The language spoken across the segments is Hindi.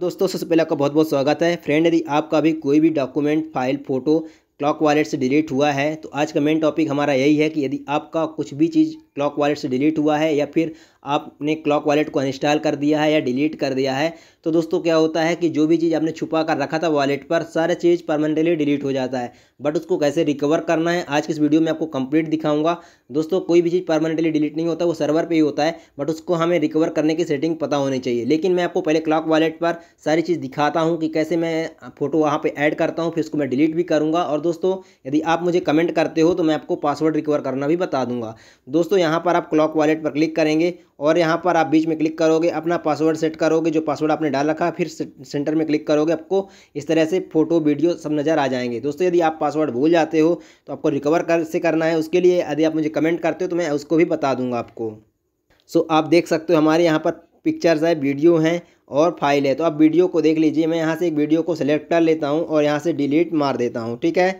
दोस्तों सबसे पहले आपका बहुत बहुत स्वागत है फ्रेंड यदि आपका भी कोई भी document file photo clock wallet से डिलीट हुआ है तो आज का मेन टॉपिक हमारा यही है कि यदि आपका कुछ भी चीज़ क्लॉक वॉलेट से डिलीट हुआ है या फिर आपने क्लॉक वॉलेट को इंस्टॉल कर दिया है या डिलीट कर दिया है तो दोस्तों क्या होता है कि जो भी चीज़ आपने छुपा कर रखा था वॉलेट पर सारा चीज़ परमानेंटली डिलीट हो जाता है बट उसको कैसे रिकवर करना है आज के इस वीडियो में आपको कंप्लीट दिखाऊंगा दोस्तों कोई भी चीज़ परमानेंटली डिलीट नहीं होता वो सर्वर पर ही होता है बट उसको हमें रिकवर करने की सेटिंग पता होनी चाहिए लेकिन मैं आपको पहले क्लॉक वॉलेट पर सारी चीज़ दिखाता हूँ कि कैसे मैं फ़ोटो वहाँ पर ऐड करता हूँ फिर उसको मैं डिलीट भी करूँगा और दोस्तों यदि आप मुझे कमेंट करते हो तो मैं आपको पासवर्ड रिकवर करना भी बता दूंगा दोस्तों यहाँ पर आप क्लॉक वॉलेट पर क्लिक करेंगे और यहाँ पर आप बीच में क्लिक करोगे अपना पासवर्ड सेट करोगे जो पासवर्ड आपने डाल रखा फिर सेंटर में क्लिक करोगे आपको इस तरह से फोटो वीडियो सब नज़र आ जाएंगे दोस्तों यदि आप पासवर्ड भूल जाते हो तो आपको रिकवर कर से करना है उसके लिए यदि आप मुझे कमेंट करते हो तो मैं उसको भी बता दूंगा आपको सो आप देख सकते हो हमारे यहाँ पर पिक्चर्स है वीडियो हैं और फाइल है तो आप वीडियो को देख लीजिए मैं यहाँ से एक वीडियो को सिलेक्ट कर लेता हूँ और यहाँ से डिलीट मार देता हूँ ठीक है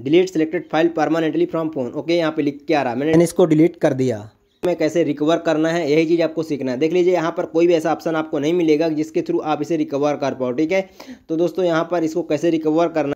delete selected file permanently from phone okay यहाँ पे लिख के आ रहा है मैंने इसको डिलीट कर दिया में कैसे रिकवर करना है यही चीज़ आपको सीखना है देख लीजिए यहाँ पर कोई भी ऐसा ऑप्शन आपको नहीं मिलेगा जिसके थ्रू आप इसे रिकवर कर पाओ ठीक है तो दोस्तों यहाँ पर इसको कैसे रिकवर करना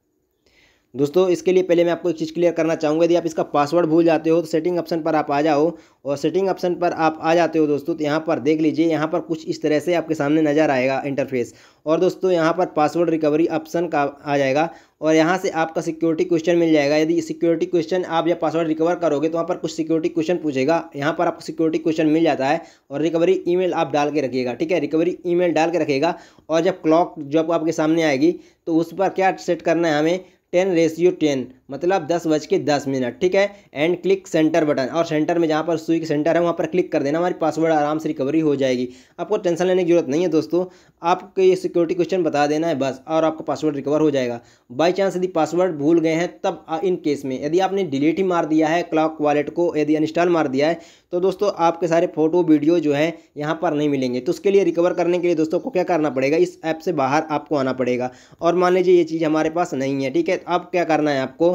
दोस्तों इसके लिए पहले मैं आपको एक चीज़ क्लियर करना चाहूँगा यदि आप इसका पासवर्ड भूल जाते हो तो सेटिंग ऑप्शन पर आप आ जाओ और सेटिंग ऑप्शन पर आप आ जाते हो दोस्तों तो यहाँ पर देख लीजिए यहाँ पर कुछ इस तरह से आपके सामने नज़र आएगा इंटरफेस और दोस्तों यहाँ पर पासवर्ड रिकवरी ऑप्शन का आ जाएगा और यहाँ से आपका सिक्योरिटी क्वेश्चन मिल जाएगा यदि सिक्योरिटी क्वेश्चन आप जब पासवर्ड रिकवर करोगे तो वहाँ पर कुछ सिक्योरिटी क्वेश्चन पूछेगा यहाँ पर आपको सिक्योरिटी क्वेश्चन मिल जाता है और रिकवरी ईमेल आप डाल के रखिएगा ठीक है रिकवरी ईमेल डाल के रखेगा और जब क्लॉक जब आपके सामने आएगी तो उस पर क्या सेट करना है हमें टेन रेशियो टेन मतलब दस बज के दस मिनट ठीक है एंड क्लिक सेंटर बटन और सेंटर में जहाँ पर सुई के सेंटर है वहाँ पर क्लिक कर देना हमारी पासवर्ड आराम से रिकवरी हो जाएगी आपको टेंशन लेने की जरूरत नहीं है दोस्तों आपको ये सिक्योरिटी क्वेश्चन बता देना है बस और आपका पासवर्ड रिकवर हो जाएगा बाई चांस यदि पासवर्ड भूल गए हैं तब इन केस में यदि आपने डिलीट ही मार दिया है क्लॉक वॉलेट को यदि अनस्टॉल मार दिया है तो दोस्तों आपके सारे फोटो वीडियो जो है यहाँ पर नहीं मिलेंगे तो उसके लिए रिकवर करने के लिए दोस्तों को क्या करना पड़ेगा इस ऐप से बाहर आपको आना पड़ेगा और मान लीजिए ये चीज़ हमारे पास नहीं है ठीक है अब क्या करना है आपको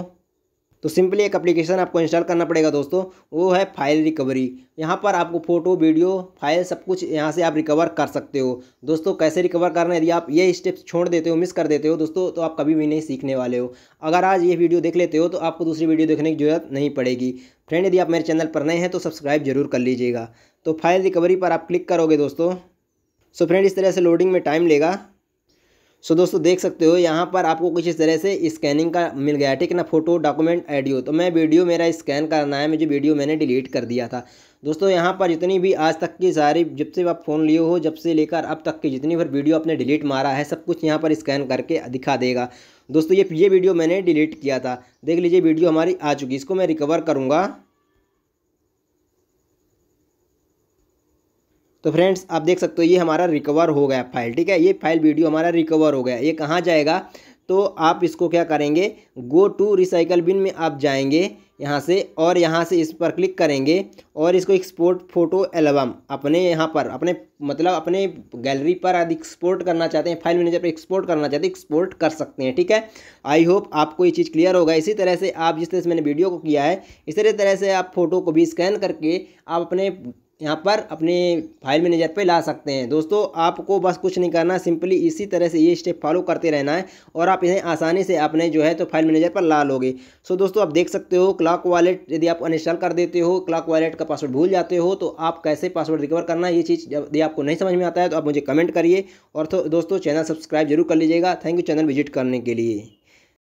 तो सिंपली एक एप्लीकेशन आपको इंस्टॉल करना पड़ेगा दोस्तों वो है फाइल रिकवरी यहाँ पर आपको फ़ोटो वीडियो फाइल सब कुछ यहाँ से आप रिकवर कर सकते हो दोस्तों कैसे रिकवर करना है यदि आप ये स्टेप्स छोड़ देते हो मिस कर देते हो दोस्तों तो आप कभी भी नहीं सीखने वाले हो अगर आज ये वीडियो देख लेते हो तो आपको दूसरी वीडियो देखने की जरूरत नहीं पड़ेगी फ्रेंड यदि आप मेरे चैनल पर नए हैं तो सब्सक्राइब जरूर कर लीजिएगा तो फाइल रिकवरी पर आप क्लिक करोगे दोस्तों सो फ्रेंड इस तरह से लोडिंग में टाइम लेगा सो so, दोस्तों देख सकते हो यहाँ पर आपको कुछ इस तरह से स्कैनिंग का मिल गया ठीक ना फोटो डॉक्यूमेंट ऑडियो तो मैं वीडियो मेरा स्कैन करना है मुझे वीडियो मैंने डिलीट कर दिया था दोस्तों यहाँ पर जितनी भी आज तक की सारी जब से आप फ़ोन लिए हो जब से लेकर अब तक की जितनी भी वीडियो आपने डिलीट मारा है सब कुछ यहाँ पर स्कैन करके दिखा देगा दोस्तों ये ये वीडियो मैंने डिलीट किया था देख लीजिए वीडियो हमारी आ चुकी इसको मैं रिकवर करूँगा तो फ्रेंड्स आप देख सकते हो ये हमारा रिकवर हो गया फाइल ठीक है ये फाइल वीडियो हमारा रिकवर हो गया ये कहाँ जाएगा तो आप इसको क्या करेंगे गो टू रिसाइकल बिन में आप जाएंगे यहाँ से और यहाँ से इस पर क्लिक करेंगे और इसको एक्सपोर्ट फोटो एल्बम अपने यहाँ पर अपने मतलब अपने गैलरी पर आदि एक्सपोर्ट करना चाहते हैं फाइल मैनेजर पर एक्सपोर्ट करना चाहते हैं एक्सपोर्ट कर सकते हैं ठीक है आई होप आपको ये चीज़ क्लियर होगा इसी तरह से आप जिस तरह से मैंने वीडियो को किया है इसी तरह से आप फोटो को भी स्कैन करके आप अपने यहाँ पर अपने फाइल मैनेजर पे ला सकते हैं दोस्तों आपको बस कुछ नहीं करना सिंपली इसी तरह से ये स्टेप फॉलो करते रहना है और आप इन्हें आसानी से अपने जो है तो फाइल मैनेजर पर ला लोगे सो दोस्तों आप देख सकते हो क्लॉक वॉलेट यदि आप अनइंस्टॉल कर देते हो क्लॉक वॉलेट का पासवर्ड भूल जाते हो तो आप कैसे पासवर्ड रिकवर करना ये चीज़ यदि आपको नहीं समझ में आता है तो आप मुझे कमेंट करिए और तो दोस्तों चैनल सब्सक्राइब जरूर कर लीजिएगा थैंक यू चैनल विजिट करने के लिए